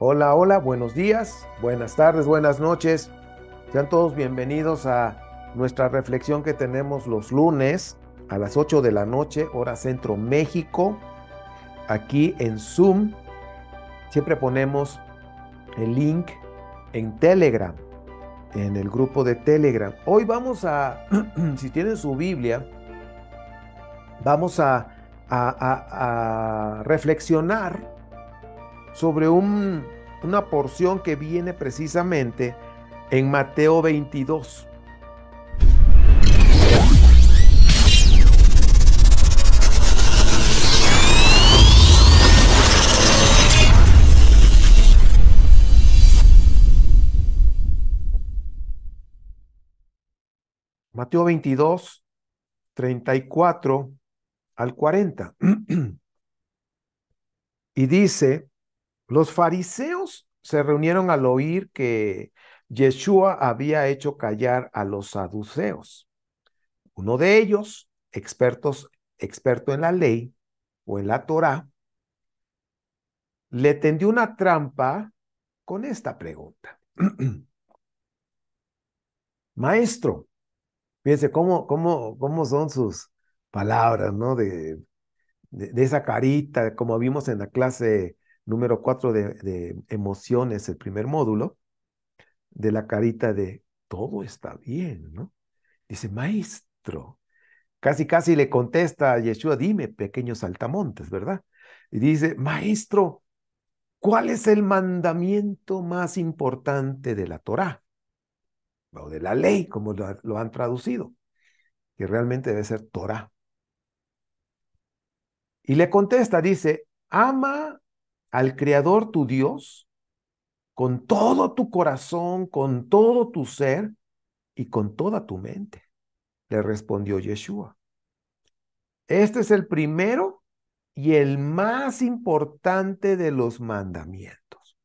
Hola, hola, buenos días, buenas tardes, buenas noches. Sean todos bienvenidos a nuestra reflexión que tenemos los lunes a las 8 de la noche, hora centro México, aquí en Zoom. Siempre ponemos el link en Telegram, en el grupo de Telegram. Hoy vamos a, si tienen su Biblia, vamos a, reflexionar sobre un, una porción que viene precisamente en Mateo 22. Mateo 22, 34 al 40. y dice, los fariseos se reunieron al oír que Yeshua había hecho callar a los saduceos. Uno de ellos, experto en la ley o en la Torá, le tendió una trampa con esta pregunta. Maestro, fíjense cómo, cómo, cómo son sus palabras, ¿no? de, de esa carita, como vimos en la clase número cuatro de, emociones, el primer módulo, de la carita de todo está bien, ¿no? Dice, maestro, casi casi le contesta a Yeshua, dime, pequeños saltamontes, ¿verdad? Y dice, maestro, ¿cuál es el mandamiento más importante de la Torá? O de la ley, como lo, han traducido, que realmente debe ser Torá. Y le contesta, dice, ama al Creador tu Dios con todo tu corazón, con todo tu ser y con toda tu mente, le respondió Yeshua. Este es el primero y el más importante de los mandamientos.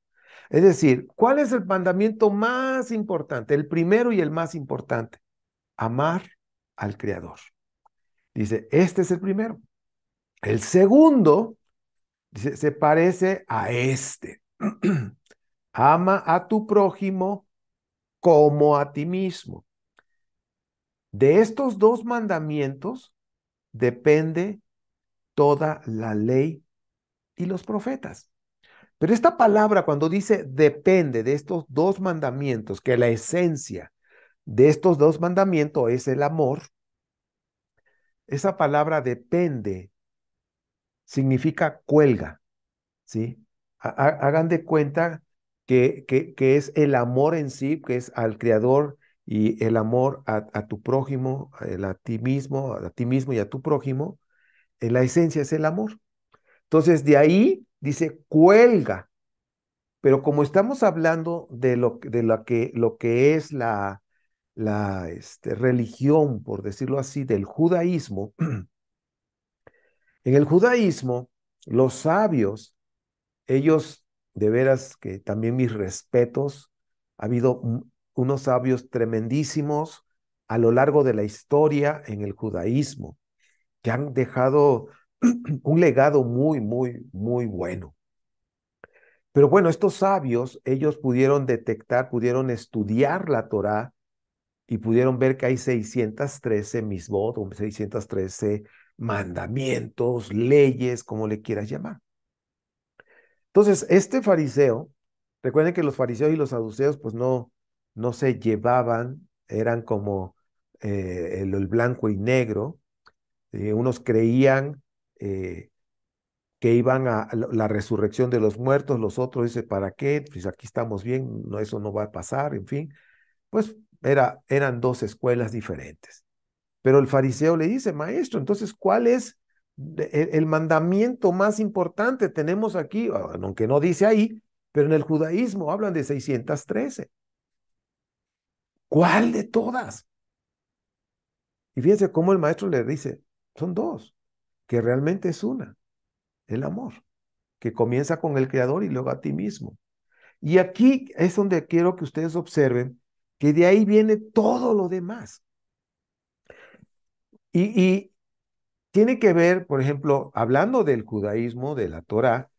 Es decir, ¿cuál es el mandamiento más importante? El primero y el más importante. Amar al Creador. Dice, este es el primero. El segundo se parece a este. Ama a tu prójimo como a ti mismo. De estos dos mandamientos depende toda la ley y los profetas. Pero esta palabra cuando dice depende de estos dos mandamientos, que la esencia de estos dos mandamientos es el amor, esa palabra depende significa cuelga, ¿sí? Hagan de cuenta que, que, es el amor en sí, que es al Creador y el amor a, tu prójimo, a, ti mismo, a ti mismo y a tu prójimo, eh, la esencia es el amor. Entonces, de ahí dice, cuelga. Pero como estamos hablando de lo, de lo, que, lo que es la, la este, religión, por decirlo así, del judaísmo, En el judaísmo, los sabios, ellos de veras que también mis respetos, ha habido unos sabios tremendísimos a lo largo de la historia en el judaísmo, que han dejado un legado muy, muy, muy bueno. Pero bueno, estos sabios, ellos pudieron detectar, pudieron estudiar la Torá y pudieron ver que hay 613 misbot o 613 mandamientos, leyes, como le quieras llamar. Entonces, este fariseo, recuerden que los fariseos y los saduceos pues no, no se llevaban, eran como eh, el, blanco y negro. Eh, unos creían eh, que iban a la resurrección de los muertos, los otros dice ¿para qué? Pues aquí estamos bien, no, eso no va a pasar, en fin. Pues era, eran dos escuelas diferentes. Pero el fariseo le dice, maestro, entonces, ¿cuál es el, mandamiento más importante? Tenemos aquí, ah, aunque no dice ahí, pero en el judaísmo hablan de 613. ¿Cuál de todas? Y fíjense cómo el maestro le dice, son dos, que realmente es una, el amor, que comienza con el Creador y luego a ti mismo. Y aquí es donde quiero que ustedes observen que de ahí viene todo lo demás. Y, tiene que ver, por ejemplo, hablando del judaísmo, de la Torah,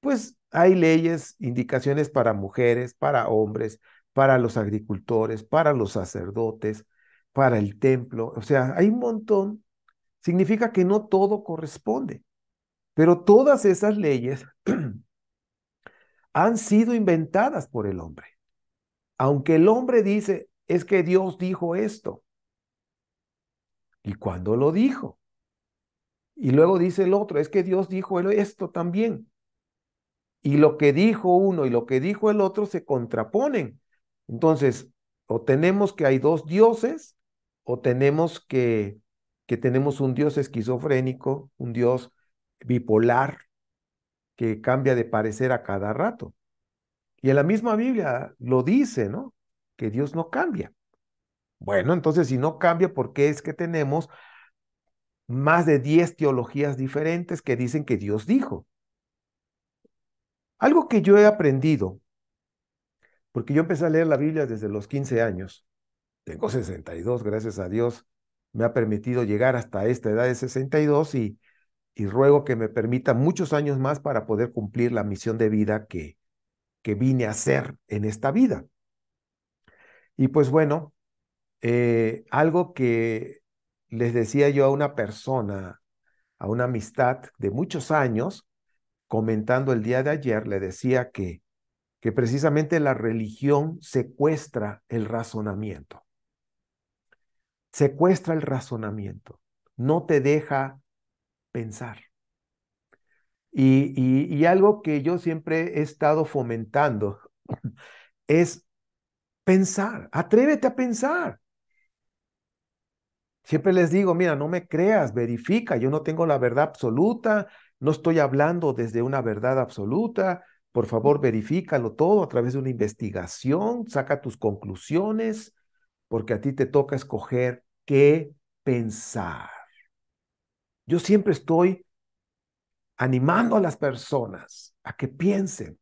pues hay leyes, indicaciones para mujeres, para hombres, para los agricultores, para los sacerdotes, para el templo. O sea, hay un montón. Significa que no todo corresponde. Pero todas esas leyes han sido inventadas por el hombre. Aunque el hombre dice, es que Dios dijo esto. ¿Y cuándo lo dijo? Y luego dice el otro, es que Dios dijo esto también. Y lo que dijo uno y lo que dijo el otro se contraponen. Entonces, o tenemos que hay dos dioses, o tenemos que, que tenemos un dios esquizofrénico, un dios bipolar, que cambia de parecer a cada rato. Y en la misma Biblia lo dice, ¿no? Que Dios no cambia. Bueno, entonces si no cambia, ¿por qué es que tenemos más de 10 teologías diferentes que dicen que Dios dijo? Algo que yo he aprendido, porque yo empecé a leer la Biblia desde los 15 años, tengo 62, gracias a Dios, me ha permitido llegar hasta esta edad de 62 y, y ruego que me permita muchos años más para poder cumplir la misión de vida que, que vine a hacer en esta vida. Y pues bueno, eh, algo que les decía yo a una persona, a una amistad de muchos años, comentando el día de ayer, le decía que, que precisamente la religión secuestra el razonamiento. Secuestra el razonamiento, no te deja pensar. y algo que yo siempre he estado fomentando es pensar, atrévete a pensar. Siempre les digo, mira, no me creas, verifica, yo no tengo la verdad absoluta, no estoy hablando desde una verdad absoluta, por favor verifícalo todo a través de una investigación, saca tus conclusiones, porque a ti te toca escoger qué pensar. Yo siempre estoy animando a las personas a que piensen,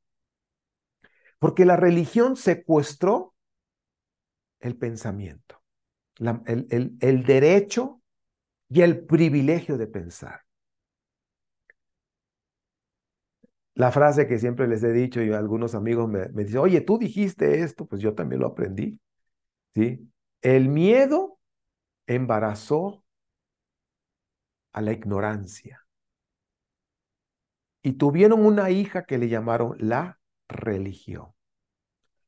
porque la religión secuestró el pensamiento el, derecho y el privilegio de pensar. La frase que siempre les he dicho y algunos amigos me, me, dicen, oye, tú dijiste esto, pues yo también lo aprendí. ¿Sí? El miedo embarazó a la ignorancia. Y tuvieron una hija que le llamaron la religión.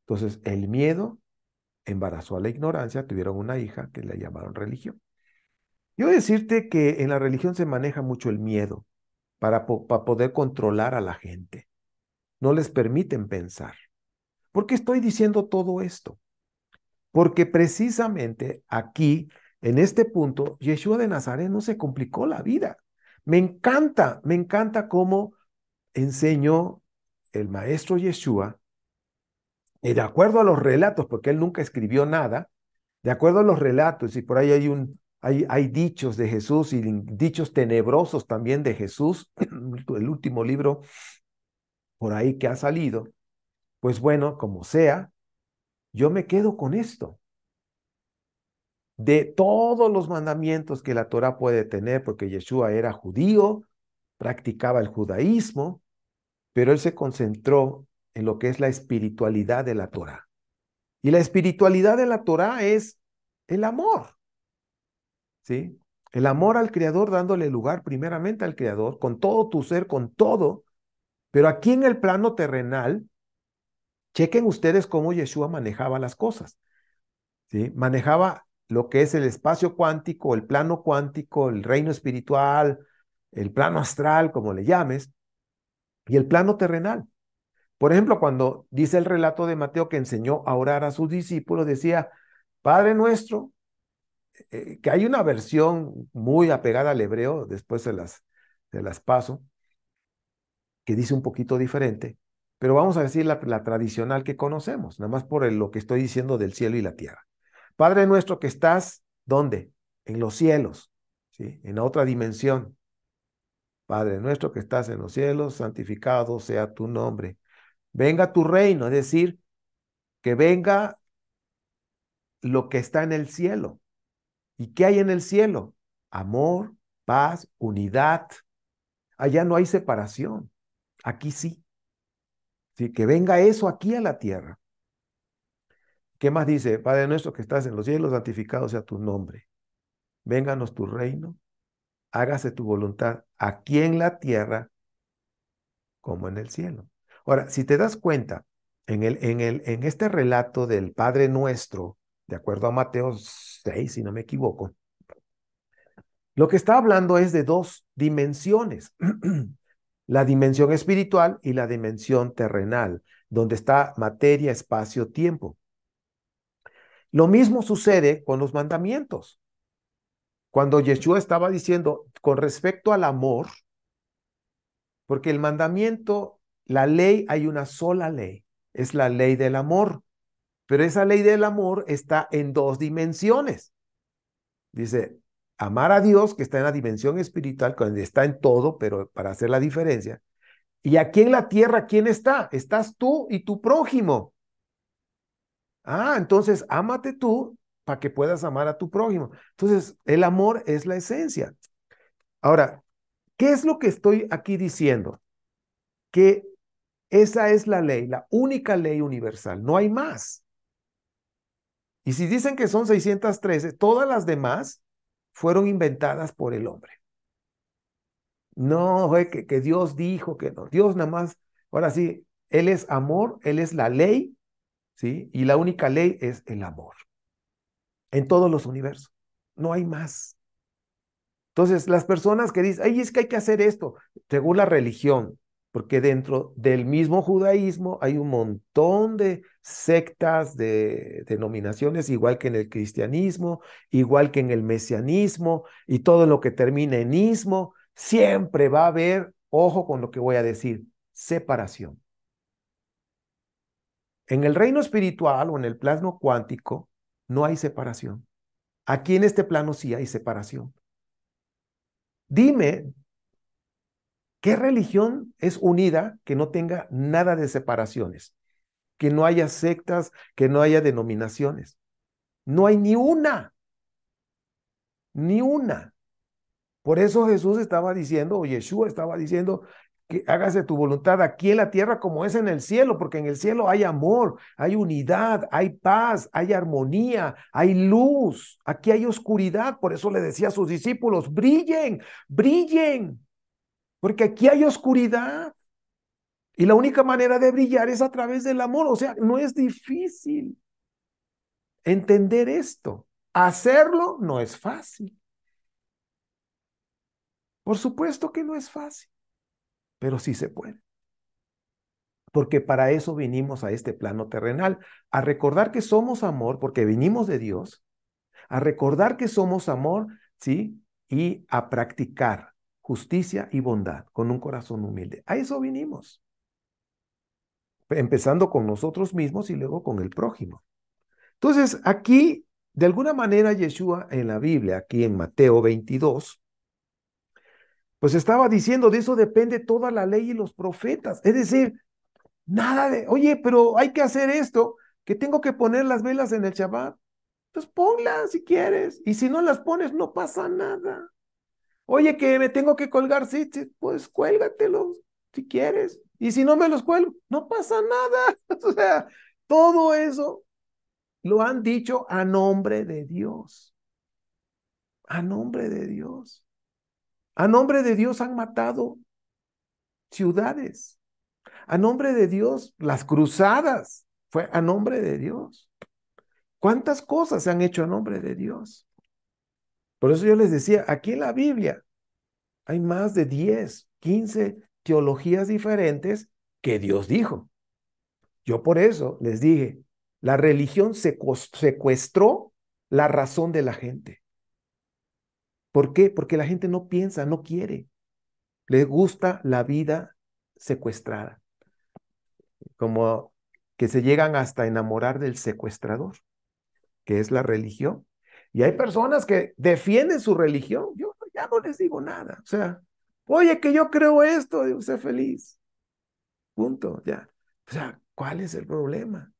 Entonces, el miedo embarazó a la ignorancia, tuvieron una hija que le llamaron religión. Yo decirte que en la religión se maneja mucho el miedo para, para poder controlar a la gente. No les permiten pensar. ¿Por qué estoy diciendo todo esto? Porque precisamente aquí, en este punto, Yeshua de Nazaret no se complicó la vida. Me encanta, me encanta cómo enseñó el maestro Yeshua y de acuerdo a los relatos, porque él nunca escribió nada, de acuerdo a los relatos, y por ahí hay, un, hay, hay dichos de Jesús y dichos tenebrosos también de Jesús, el último libro por ahí que ha salido, pues bueno, como sea, yo me quedo con esto. De todos los mandamientos que la Torah puede tener, porque Yeshua era judío, practicaba el judaísmo, pero él se concentró en lo que es la espiritualidad de la Torah. Y la espiritualidad de la Torah es el amor. ¿Sí? El amor al Creador, dándole lugar primeramente al Creador, con todo tu ser, con todo. Pero aquí en el plano terrenal, chequen ustedes cómo Yeshua manejaba las cosas. ¿Sí? Manejaba lo que es el espacio cuántico, el plano cuántico, el reino espiritual, el plano astral, como le llames, y el plano terrenal. Por ejemplo, cuando dice el relato de Mateo que enseñó a orar a sus discípulos, decía, Padre nuestro, eh, que hay una versión muy apegada al hebreo, después se las, las paso, que dice un poquito diferente, pero vamos a decir la, tradicional que conocemos, nada más por lo que estoy diciendo del cielo y la tierra. Padre nuestro que estás, ¿dónde? En los cielos, ¿sí? en otra dimensión. Padre nuestro que estás en los cielos, santificado sea tu nombre venga tu reino, es decir, que venga lo que está en el cielo. ¿Y qué hay en el cielo? Amor, paz, unidad. Allá no hay separación, aquí sí. sí. Que venga eso aquí a la tierra. ¿Qué más dice? Padre nuestro que estás en los cielos, santificado sea tu nombre. Vénganos tu reino, hágase tu voluntad aquí en la tierra como en el cielo. Ahora, si te das cuenta, en, el, en, el, en este relato del Padre Nuestro, de acuerdo a Mateo 6, si no me equivoco, lo que está hablando es de dos dimensiones, la dimensión espiritual y la dimensión terrenal, donde está materia, espacio, tiempo. Lo mismo sucede con los mandamientos. Cuando Yeshua estaba diciendo con respecto al amor, porque el mandamiento la ley, hay una sola ley, es la ley del amor, pero esa ley del amor está en dos dimensiones. Dice, amar a Dios, que está en la dimensión espiritual, cuando está en todo, pero para hacer la diferencia. Y aquí en la tierra, ¿quién está? Estás tú y tu prójimo. Ah, entonces, ámate tú para que puedas amar a tu prójimo. Entonces, el amor es la esencia. Ahora, ¿qué es lo que estoy aquí diciendo? Que esa es la ley, la única ley universal, no hay más. Y si dicen que son 613, todas las demás fueron inventadas por el hombre. No, que, que Dios dijo que no. Dios nada más, ahora sí, Él es amor, Él es la ley, ¿sí? Y la única ley es el amor. En todos los universos. No hay más. Entonces, las personas que dicen, ay, es que hay que hacer esto, según la religión, porque dentro del mismo judaísmo hay un montón de sectas, de denominaciones, igual que en el cristianismo, igual que en el mesianismo y todo lo que termina en ismo, siempre va a haber, ojo con lo que voy a decir, separación. En el reino espiritual o en el plano cuántico no hay separación. Aquí en este plano sí hay separación. Dime ¿Qué religión es unida que no tenga nada de separaciones? Que no haya sectas, que no haya denominaciones. No hay ni una. Ni una. Por eso Jesús estaba diciendo, o Yeshua estaba diciendo, que hágase tu voluntad aquí en la tierra como es en el cielo, porque en el cielo hay amor, hay unidad, hay paz, hay armonía, hay luz. Aquí hay oscuridad. Por eso le decía a sus discípulos, brillen, brillen. Porque aquí hay oscuridad. Y la única manera de brillar es a través del amor. O sea, no es difícil entender esto. Hacerlo no es fácil. Por supuesto que no es fácil, pero sí se puede. Porque para eso vinimos a este plano terrenal, a recordar que somos amor, porque vinimos de Dios, a recordar que somos amor, ¿sí? Y a practicar justicia y bondad, con un corazón humilde. A eso vinimos. Empezando con nosotros mismos y luego con el prójimo. Entonces, aquí, de alguna manera, Yeshua en la Biblia, aquí en Mateo 22, pues estaba diciendo, de eso depende toda la ley y los profetas. Es decir, nada de, oye, pero hay que hacer esto, que tengo que poner las velas en el Shabbat. Pues ponlas si quieres. Y si no las pones, no pasa nada. Oye, que me tengo que colgar, sí, pues cuélgatelos si quieres. Y si no me los cuelgo, no pasa nada. o sea, todo eso lo han dicho a nombre de Dios. A nombre de Dios. A nombre de Dios han matado ciudades. A nombre de Dios, las cruzadas fue a nombre de Dios. ¿Cuántas cosas se han hecho a nombre de Dios? Por eso yo les decía, aquí en la Biblia hay más de 10, 15 teologías diferentes que Dios dijo. Yo por eso les dije, la religión secuestró la razón de la gente. ¿Por qué? Porque la gente no piensa, no quiere. Le gusta la vida secuestrada. Como que se llegan hasta enamorar del secuestrador, que es la religión. Y hay personas que defienden su religión. Yo ya no les digo nada. O sea, oye, que yo creo esto, digo, sé feliz. Punto, ya. O sea, ¿cuál es el problema?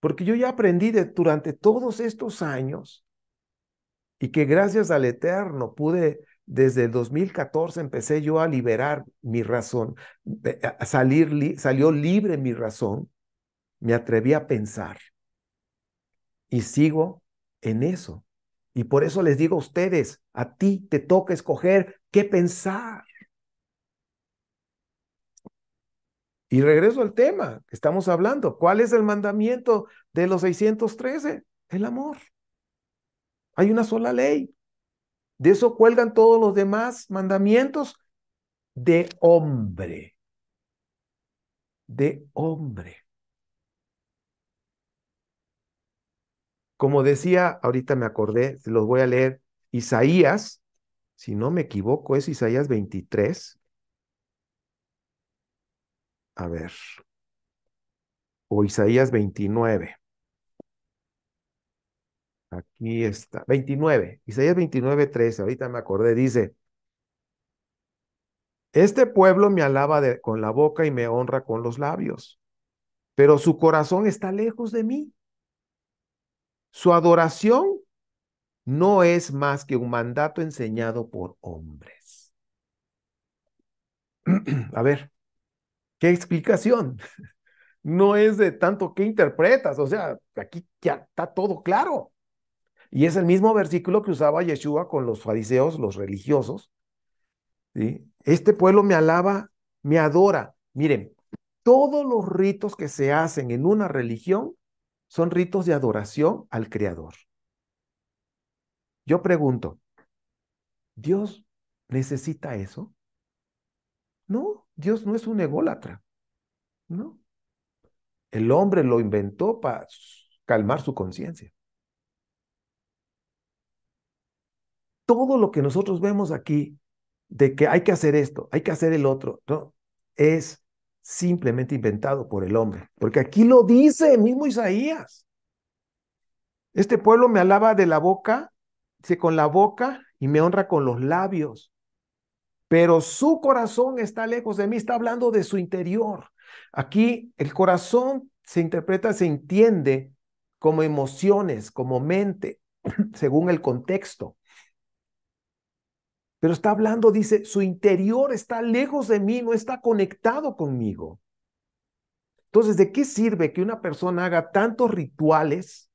Porque yo ya aprendí durante todos estos años y que gracias al Eterno pude, desde el 2014 empecé yo a liberar mi razón, salir salió libre mi razón, me atreví a pensar y sigo en eso. Y por eso les digo a ustedes, a ti te toca escoger qué pensar. Y regreso al tema que estamos hablando. ¿Cuál es el mandamiento de los 613? El amor. Hay una sola ley. De eso cuelgan todos los demás mandamientos de hombre. De hombre. Como decía, ahorita me acordé, los voy a leer, Isaías, si no me equivoco, es Isaías 23. A ver, o Isaías 29. Aquí está, 29, Isaías 29, 13, ahorita me acordé, dice, este pueblo me alaba con la boca y me honra con los labios, pero su corazón está lejos de mí. Su adoración no es más que un mandato enseñado por hombres. A ver, ¿qué explicación? No es de tanto que interpretas, o sea, aquí ya está todo claro. Y es el mismo versículo que usaba Yeshua con los fariseos, los religiosos. Este pueblo me alaba, me adora. Miren, todos los ritos que se hacen en una religión son ritos de adoración al Creador. Yo pregunto, ¿Dios necesita eso? No, Dios no es un ególatra, ¿no? El hombre lo inventó para calmar su conciencia. Todo lo que nosotros vemos aquí de que hay que hacer esto, hay que hacer el otro, ¿no? es simplemente inventado por el hombre. Porque aquí lo dice el mismo Isaías. Este pueblo me alaba de la boca, dice con la boca y me honra con los labios. Pero su corazón está lejos de mí, está hablando de su interior. Aquí el corazón se interpreta, se entiende como emociones, como mente, según el contexto. Pero está hablando, dice, su interior está lejos de mí, no está conectado conmigo. Entonces, ¿de qué sirve que una persona haga tantos rituales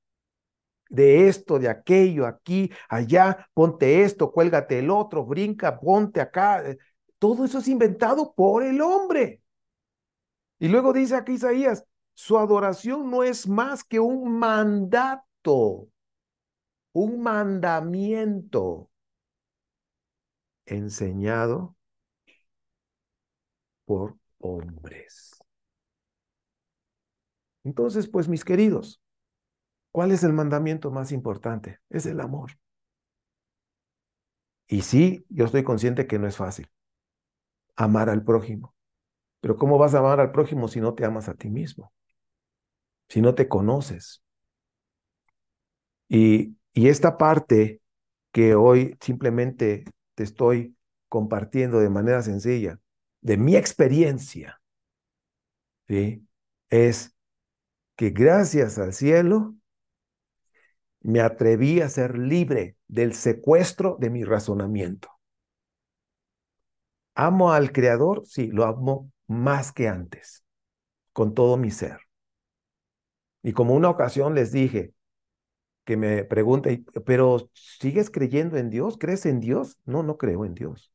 de esto, de aquello, aquí, allá, ponte esto, cuélgate el otro, brinca, ponte acá? Todo eso es inventado por el hombre. Y luego dice aquí Isaías, su adoración no es más que un mandato, un mandamiento enseñado por hombres. Entonces, pues mis queridos, ¿cuál es el mandamiento más importante? Es el amor. Y sí, yo estoy consciente que no es fácil amar al prójimo. Pero ¿cómo vas a amar al prójimo si no te amas a ti mismo? Si no te conoces. Y, y esta parte que hoy simplemente estoy compartiendo de manera sencilla, de mi experiencia, es que gracias al cielo me atreví a ser libre del secuestro de mi razonamiento. ¿Amo al Creador? Sí, lo amo más que antes, con todo mi ser. Y como una ocasión les dije, que me pregunte, pero ¿sigues creyendo en Dios? ¿Crees en Dios? No, no creo en Dios.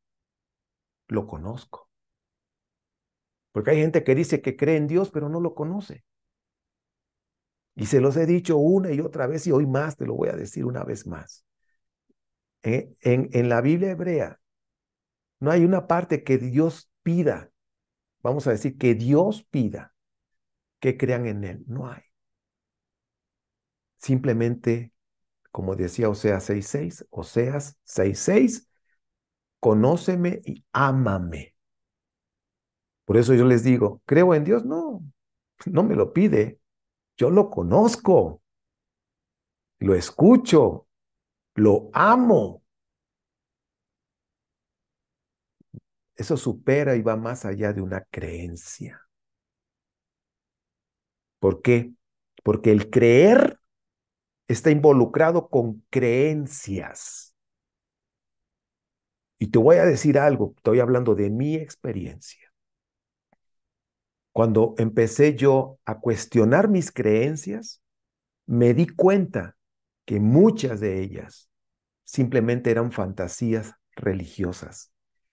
Lo conozco. Porque hay gente que dice que cree en Dios, pero no lo conoce. Y se los he dicho una y otra vez y hoy más te lo voy a decir una vez más. ¿Eh? En, en la Biblia hebrea no hay una parte que Dios pida, vamos a decir, que Dios pida que crean en Él. No hay. Simplemente, como decía Oseas 6.6, Oseas 6.6, conóceme y ámame. Por eso yo les digo, ¿creo en Dios? No, no me lo pide. Yo lo conozco, lo escucho, lo amo. Eso supera y va más allá de una creencia. ¿Por qué? Porque el creer está involucrado con creencias. Y te voy a decir algo, estoy hablando de mi experiencia. Cuando empecé yo a cuestionar mis creencias, me di cuenta que muchas de ellas simplemente eran fantasías religiosas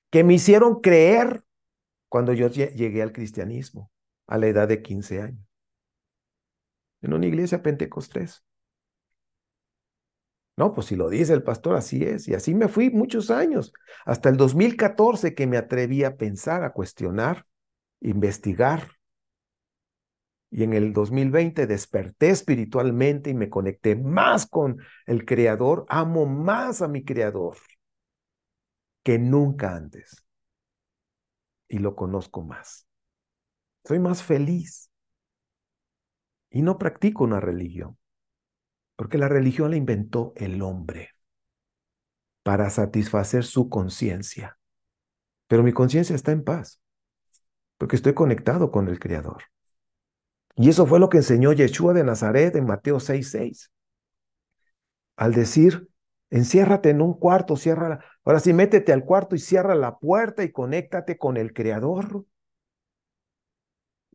que me hicieron creer cuando yo llegué al cristianismo a la edad de 15 años, en una iglesia pentecostés. No, pues si lo dice el pastor, así es. Y así me fui muchos años, hasta el 2014 que me atreví a pensar, a cuestionar, investigar. Y en el 2020 desperté espiritualmente y me conecté más con el Creador, amo más a mi Creador que nunca antes. Y lo conozco más. Soy más feliz. Y no practico una religión. Porque la religión la inventó el hombre para satisfacer su conciencia. Pero mi conciencia está en paz, porque estoy conectado con el Creador. Y eso fue lo que enseñó Yeshua de Nazaret en Mateo 6:6. Al decir, enciérrate en un cuarto, cierra Ahora sí, métete al cuarto y cierra la puerta y conéctate con el Creador.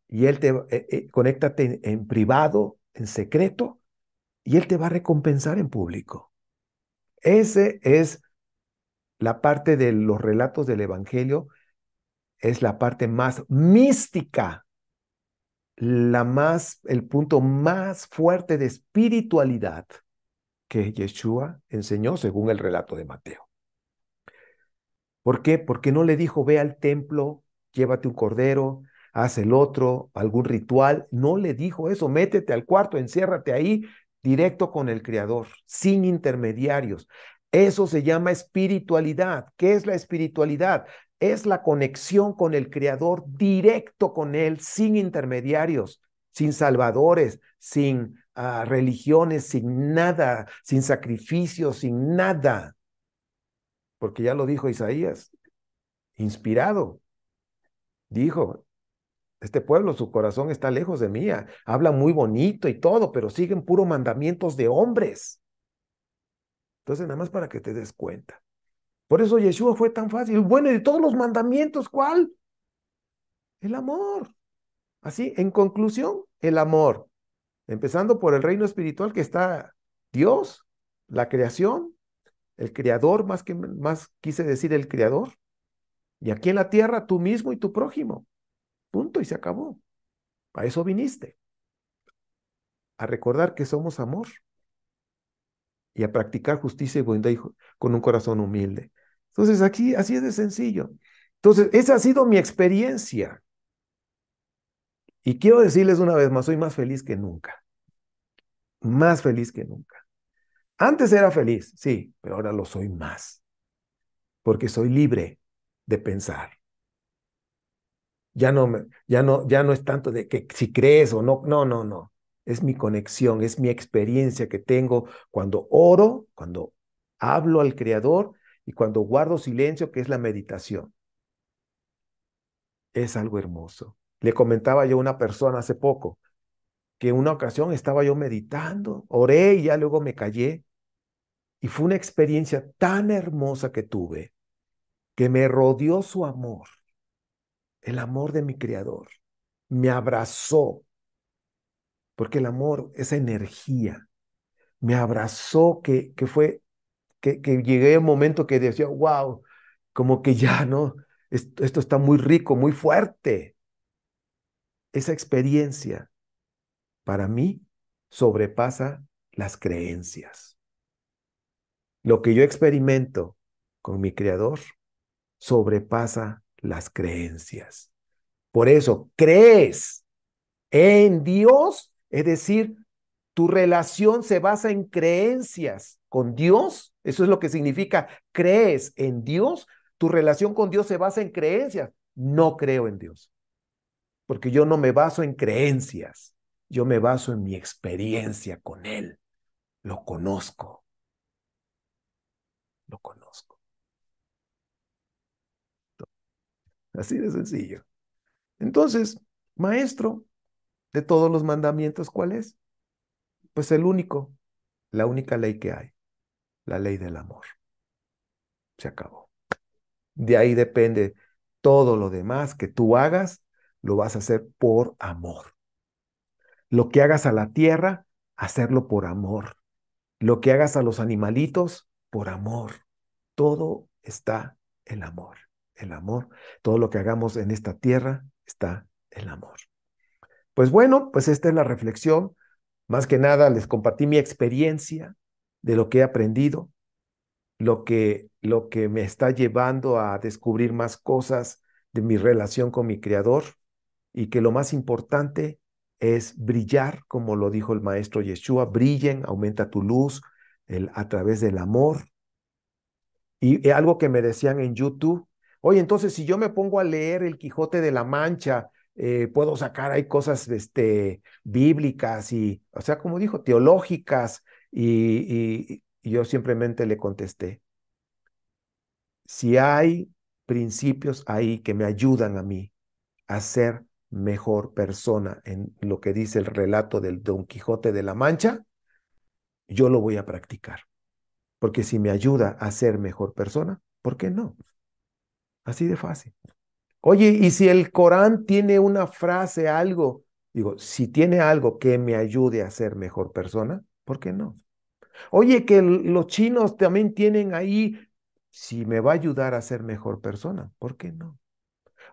Y él te... Eh, eh, conéctate en privado, en secreto, y Él te va a recompensar en público. Esa es la parte de los relatos del Evangelio, es la parte más mística, la más, el punto más fuerte de espiritualidad que Yeshua enseñó según el relato de Mateo. ¿Por qué? Porque no le dijo, ve al templo, llévate un cordero, haz el otro, algún ritual. No le dijo eso, métete al cuarto, enciérrate ahí, directo con el Creador, sin intermediarios. Eso se llama espiritualidad. ¿Qué es la espiritualidad? Es la conexión con el Creador, directo con Él, sin intermediarios, sin salvadores, sin ah, religiones, sin nada, sin sacrificios, sin nada. Porque ya lo dijo Isaías, inspirado. Dijo, este pueblo, su corazón está lejos de mía. Ah, habla muy bonito y todo, pero siguen puro mandamientos de hombres. Entonces, nada más para que te des cuenta. Por eso Yeshua fue tan fácil. Bueno, y de todos los mandamientos, ¿cuál? El amor. Así, en conclusión, el amor. Empezando por el reino espiritual que está Dios, la creación, el creador, más que más quise decir el creador. Y aquí en la tierra, tú mismo y tu prójimo. Punto y se acabó. A eso viniste. A recordar que somos amor y a practicar justicia y bondad con un corazón humilde. Entonces, aquí así es de sencillo. Entonces, esa ha sido mi experiencia. Y quiero decirles una vez más, soy más feliz que nunca. Más feliz que nunca. Antes era feliz, sí, pero ahora lo soy más. Porque soy libre de pensar, ya no, ya no, ya no es tanto de que si crees o no, no, no, no. Es mi conexión, es mi experiencia que tengo cuando oro, cuando hablo al Creador y cuando guardo silencio, que es la meditación. Es algo hermoso. Le comentaba yo a una persona hace poco que una ocasión estaba yo meditando, oré y ya luego me callé. Y fue una experiencia tan hermosa que tuve, que me rodeó su amor, el amor de mi Creador. Me abrazó, porque el amor, esa energía, me abrazó que, que fue, que, que llegué a un momento que decía, wow, como que ya, ¿no? Esto, esto está muy rico, muy fuerte. Esa experiencia, para mí, sobrepasa las creencias. Lo que yo experimento con mi Creador sobrepasa las creencias. Por eso, crees en Dios, es decir, tu relación se basa en creencias con Dios. Eso es lo que significa crees en Dios. Tu relación con Dios se basa en creencias. No creo en Dios. Porque yo no me baso en creencias. Yo me baso en mi experiencia con Él. Lo conozco. Lo conozco. Así de sencillo. Entonces, maestro de todos los mandamientos, ¿cuál es? Pues el único, la única ley que hay, la ley del amor. Se acabó. De ahí depende todo lo demás que tú hagas, lo vas a hacer por amor. Lo que hagas a la tierra, hacerlo por amor. Lo que hagas a los animalitos, por amor. Todo está en amor el amor. Todo lo que hagamos en esta tierra está el amor. Pues bueno, pues esta es la reflexión. Más que nada les compartí mi experiencia de lo que he aprendido, lo que, lo que me está llevando a descubrir más cosas de mi relación con mi Creador y que lo más importante es brillar, como lo dijo el maestro Yeshua, brillen, aumenta tu luz el, a través del amor. Y algo que me decían en YouTube, Oye, entonces si yo me pongo a leer el Quijote de la Mancha, eh, puedo sacar ahí cosas este, bíblicas y, o sea, como dijo, teológicas. Y, y yo simplemente le contesté, si hay principios ahí que me ayudan a mí a ser mejor persona en lo que dice el relato del Don Quijote de la Mancha, yo lo voy a practicar. Porque si me ayuda a ser mejor persona, ¿por qué no? Así de fácil. Oye, ¿y si el Corán tiene una frase, algo? Digo, si tiene algo que me ayude a ser mejor persona, ¿por qué no? Oye, que los chinos también tienen ahí, si me va a ayudar a ser mejor persona, ¿por qué no?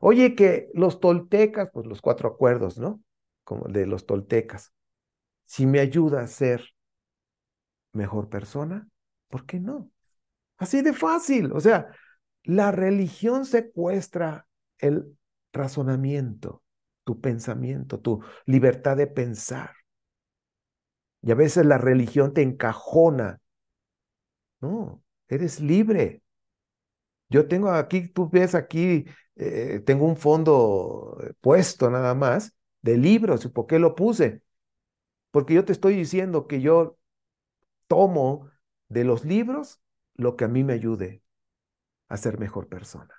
Oye, que los toltecas, pues los cuatro acuerdos, ¿no? Como de los toltecas. Si me ayuda a ser mejor persona, ¿por qué no? Así de fácil, o sea, la religión secuestra el razonamiento, tu pensamiento, tu libertad de pensar. Y a veces la religión te encajona. No, eres libre. Yo tengo aquí, tú ves aquí, eh, tengo un fondo eh, puesto nada más de libros. por qué lo puse? Porque yo te estoy diciendo que yo tomo de los libros lo que a mí me ayude a ser mejor persona.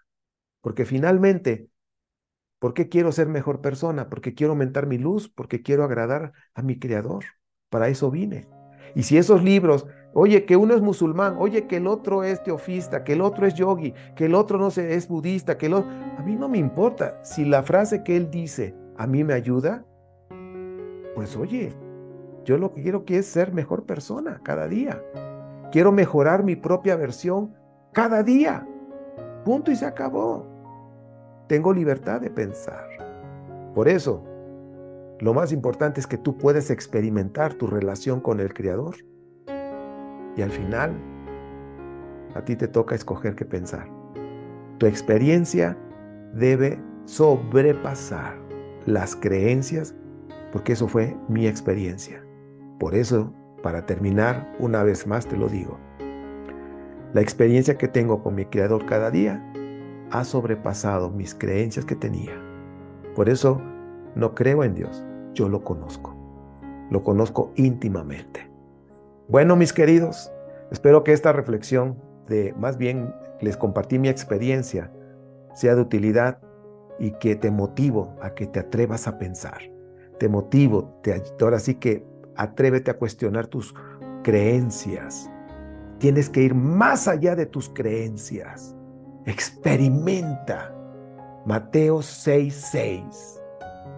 Porque finalmente, ¿por qué quiero ser mejor persona? Porque quiero aumentar mi luz, porque quiero agradar a mi Creador. Para eso vine. Y si esos libros, oye, que uno es musulmán, oye, que el otro es teofista, que el otro es yogi, que el otro no sé, es budista, que el A mí no me importa. Si la frase que él dice a mí me ayuda, pues oye, yo lo que quiero que es ser mejor persona cada día. Quiero mejorar mi propia versión cada día. Punto y se acabó. Tengo libertad de pensar. Por eso, lo más importante es que tú puedes experimentar tu relación con el Creador. Y al final, a ti te toca escoger qué pensar. Tu experiencia debe sobrepasar las creencias, porque eso fue mi experiencia. Por eso, para terminar, una vez más te lo digo, la experiencia que tengo con mi Creador cada día ha sobrepasado mis creencias que tenía. Por eso no creo en Dios, yo lo conozco. Lo conozco íntimamente. Bueno, mis queridos, espero que esta reflexión de, más bien, les compartí mi experiencia, sea de utilidad y que te motivo a que te atrevas a pensar. Te motivo, te, ahora sí que atrévete a cuestionar tus creencias, Tienes que ir más allá de tus creencias. Experimenta. Mateo 6:6.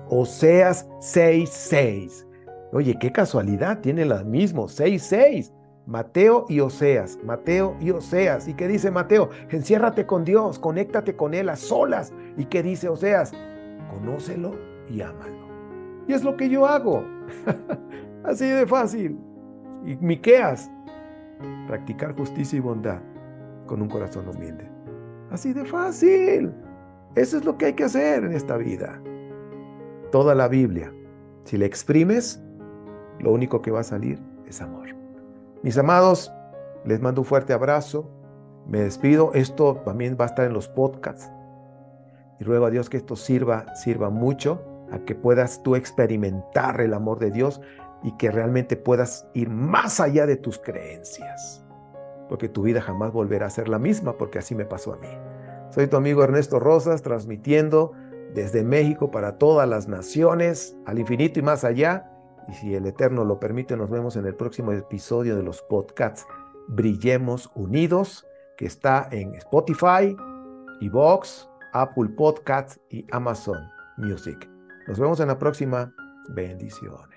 Oseas 6:6. Oye, qué casualidad, tiene las mismos 6:6. Mateo y Oseas, Mateo y Oseas. ¿Y qué dice Mateo? Enciérrate con Dios, conéctate con Él a solas. ¿Y qué dice Oseas? Conócelo y ámalo. Y es lo que yo hago. Así de fácil. Y Miqueas, practicar justicia y bondad con un corazón humilde. Así de fácil. Eso es lo que hay que hacer en esta vida. Toda la Biblia, si la exprimes, lo único que va a salir es amor. Mis amados, les mando un fuerte abrazo. Me despido. Esto también va a estar en los podcasts. Y ruego a Dios que esto sirva, sirva mucho a que puedas tú experimentar el amor de Dios y que realmente puedas ir más allá de tus creencias, porque tu vida jamás volverá a ser la misma, porque así me pasó a mí. Soy tu amigo Ernesto Rosas, transmitiendo desde México para todas las naciones, al infinito y más allá. Y si el Eterno lo permite, nos vemos en el próximo episodio de los podcasts Brillemos Unidos, que está en Spotify, Evox, Apple Podcasts y Amazon Music. Nos vemos en la próxima. Bendiciones.